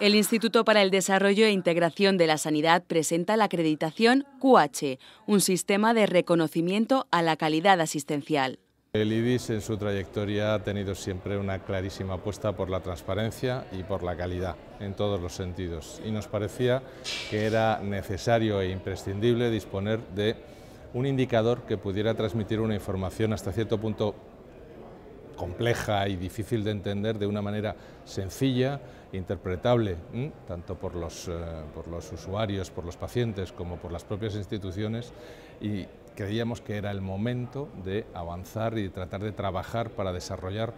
El Instituto para el Desarrollo e Integración de la Sanidad presenta la acreditación QH, un sistema de reconocimiento a la calidad asistencial. El IDIS en su trayectoria ha tenido siempre una clarísima apuesta por la transparencia y por la calidad en todos los sentidos y nos parecía que era necesario e imprescindible disponer de un indicador que pudiera transmitir una información hasta cierto punto compleja y difícil de entender de una manera sencilla, interpretable, tanto eh, por los, usuarios, por los pacientes, como por las propias instituciones, y creíamos que era el momento de avanzar y tratar de trabajar para desarrollar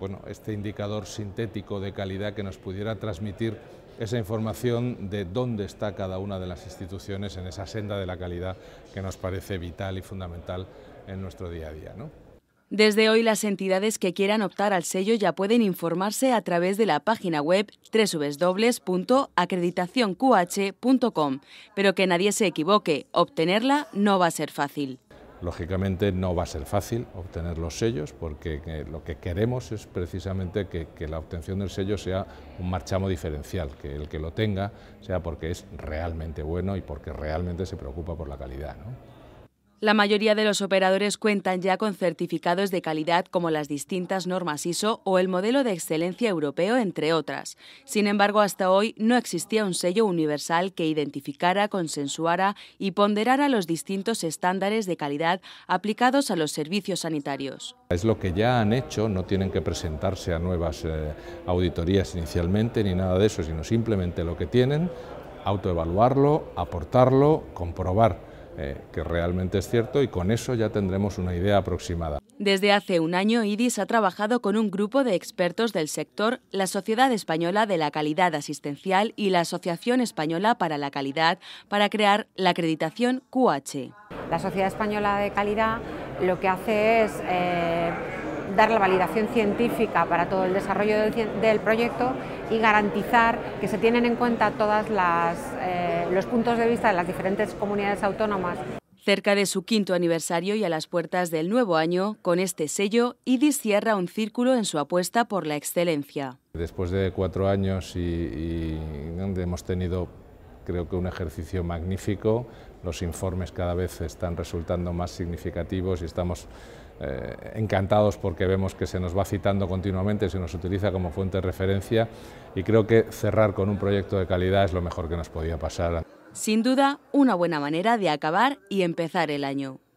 bueno, este indicador sintético de calidad que nos pudiera transmitir esa información de dónde está cada una de las instituciones en esa senda de la calidad que nos parece vital y fundamental en nuestro día a día. Desde hoy las entidades que quieran optar al sello ya pueden informarse a través de la página web www.acreditacionqh.com, pero que nadie se equivoque, obtenerla no va a ser fácil. Lógicamente no va a ser fácil obtener los sellos porque eh, lo que queremos es precisamente que, la obtención del sello sea un marchamo diferencial, que el que lo tenga sea porque es realmente bueno y porque realmente se preocupa por la calidad. La mayoría de los operadores cuentan ya con certificados de calidad como las distintas normas ISO o el modelo de excelencia europeo, entre otras. Sin embargo, hasta hoy no existía un sello universal que identificara, consensuara y ponderara los distintos estándares de calidad aplicados a los servicios sanitarios. Es lo que ya han hecho, no tienen que presentarse a nuevas eh, auditorías inicialmente ni nada de eso, sino simplemente lo que tienen, autoevaluarlo, aportarlo, comprobar eh, que realmente es cierto y con eso ya tendremos una idea aproximada. Desde hace un año, IDIS ha trabajado con un grupo de expertos del sector, la Sociedad Española de la Calidad Asistencial y la Asociación Española para la Calidad, para crear la acreditación QH. La Sociedad Española de Calidad lo que hace es... Eh, dar la validación científica para todo el desarrollo del, proyecto y garantizar que se tienen en cuenta todos eh, los puntos de vista de las diferentes comunidades autónomas. Cerca de su quinto aniversario y a las puertas del nuevo año, con este sello, IDIS cierra un círculo en su apuesta por la excelencia. Después de cuatro años y, y donde hemos tenido Creo que un ejercicio magnífico, los informes cada vez están resultando más significativos y estamos eh, encantados porque vemos que se nos va citando continuamente, se nos utiliza como fuente de referencia y creo que cerrar con un proyecto de calidad es lo mejor que nos podía pasar. Sin duda, una buena manera de acabar y empezar el año.